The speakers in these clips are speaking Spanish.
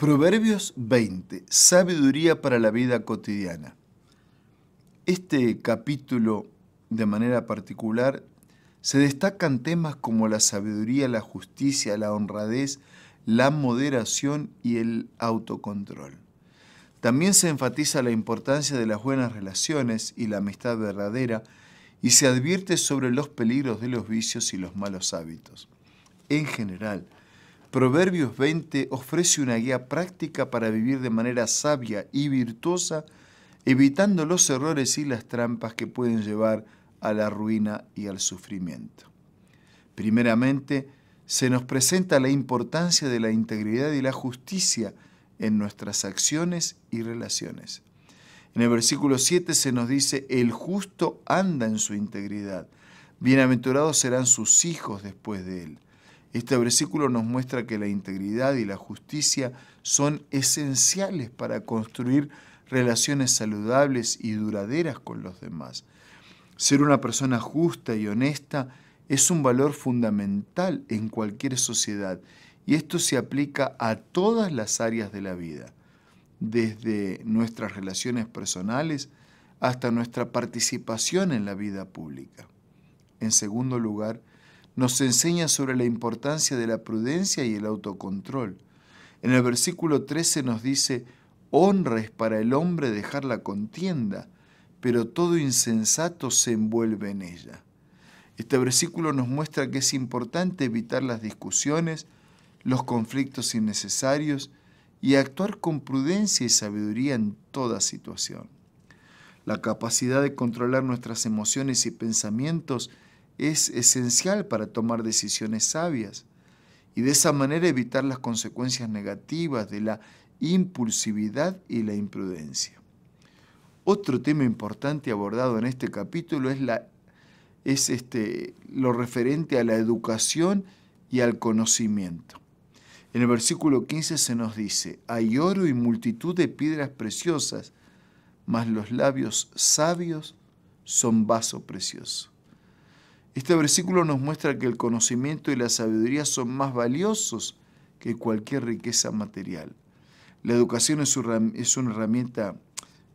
Proverbios 20, sabiduría para la vida cotidiana. Este capítulo, de manera particular, se destacan temas como la sabiduría, la justicia, la honradez, la moderación y el autocontrol. También se enfatiza la importancia de las buenas relaciones y la amistad verdadera y se advierte sobre los peligros de los vicios y los malos hábitos. En general, Proverbios 20 ofrece una guía práctica para vivir de manera sabia y virtuosa, evitando los errores y las trampas que pueden llevar a la ruina y al sufrimiento. Primeramente, se nos presenta la importancia de la integridad y la justicia en nuestras acciones y relaciones. En el versículo 7 se nos dice, el justo anda en su integridad, bienaventurados serán sus hijos después de él. Este versículo nos muestra que la integridad y la justicia son esenciales para construir relaciones saludables y duraderas con los demás. Ser una persona justa y honesta es un valor fundamental en cualquier sociedad y esto se aplica a todas las áreas de la vida, desde nuestras relaciones personales hasta nuestra participación en la vida pública. En segundo lugar, nos enseña sobre la importancia de la prudencia y el autocontrol. En el versículo 13 nos dice, honra es para el hombre dejar la contienda, pero todo insensato se envuelve en ella. Este versículo nos muestra que es importante evitar las discusiones, los conflictos innecesarios y actuar con prudencia y sabiduría en toda situación. La capacidad de controlar nuestras emociones y pensamientos es esencial para tomar decisiones sabias y de esa manera evitar las consecuencias negativas de la impulsividad y la imprudencia. Otro tema importante abordado en este capítulo es, la, es este, lo referente a la educación y al conocimiento. En el versículo 15 se nos dice, hay oro y multitud de piedras preciosas, mas los labios sabios son vaso precioso. Este versículo nos muestra que el conocimiento y la sabiduría son más valiosos que cualquier riqueza material. La educación es una herramienta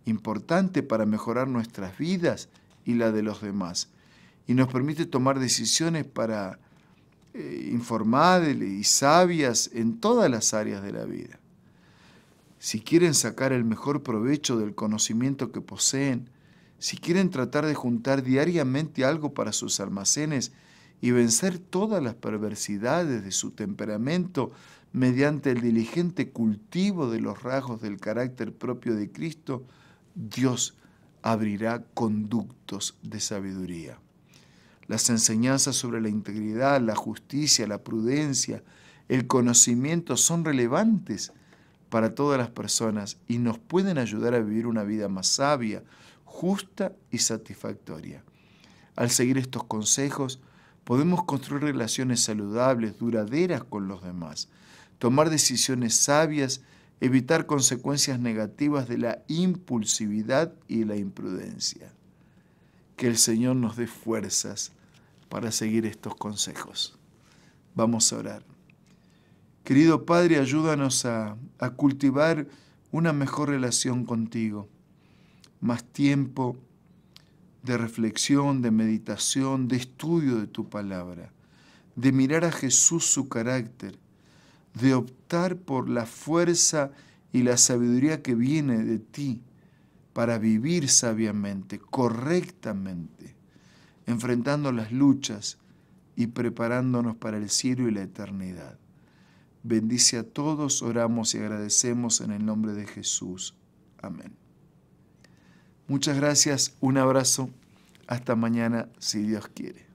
importante para mejorar nuestras vidas y la de los demás. Y nos permite tomar decisiones para eh, informadas y sabias en todas las áreas de la vida. Si quieren sacar el mejor provecho del conocimiento que poseen, si quieren tratar de juntar diariamente algo para sus almacenes y vencer todas las perversidades de su temperamento mediante el diligente cultivo de los rasgos del carácter propio de Cristo, Dios abrirá conductos de sabiduría. Las enseñanzas sobre la integridad, la justicia, la prudencia, el conocimiento son relevantes para todas las personas y nos pueden ayudar a vivir una vida más sabia, justa y satisfactoria. Al seguir estos consejos, podemos construir relaciones saludables, duraderas con los demás, tomar decisiones sabias, evitar consecuencias negativas de la impulsividad y la imprudencia. Que el Señor nos dé fuerzas para seguir estos consejos. Vamos a orar. Querido Padre, ayúdanos a, cultivar una mejor relación contigo más tiempo de reflexión, de meditación, de estudio de tu palabra, de mirar a Jesús su carácter, de optar por la fuerza y la sabiduría que viene de ti para vivir sabiamente, correctamente, enfrentando las luchas y preparándonos para el cielo y la eternidad. Bendice a todos, oramos y agradecemos en el nombre de Jesús. Amén. Muchas gracias, un abrazo, hasta mañana si Dios quiere.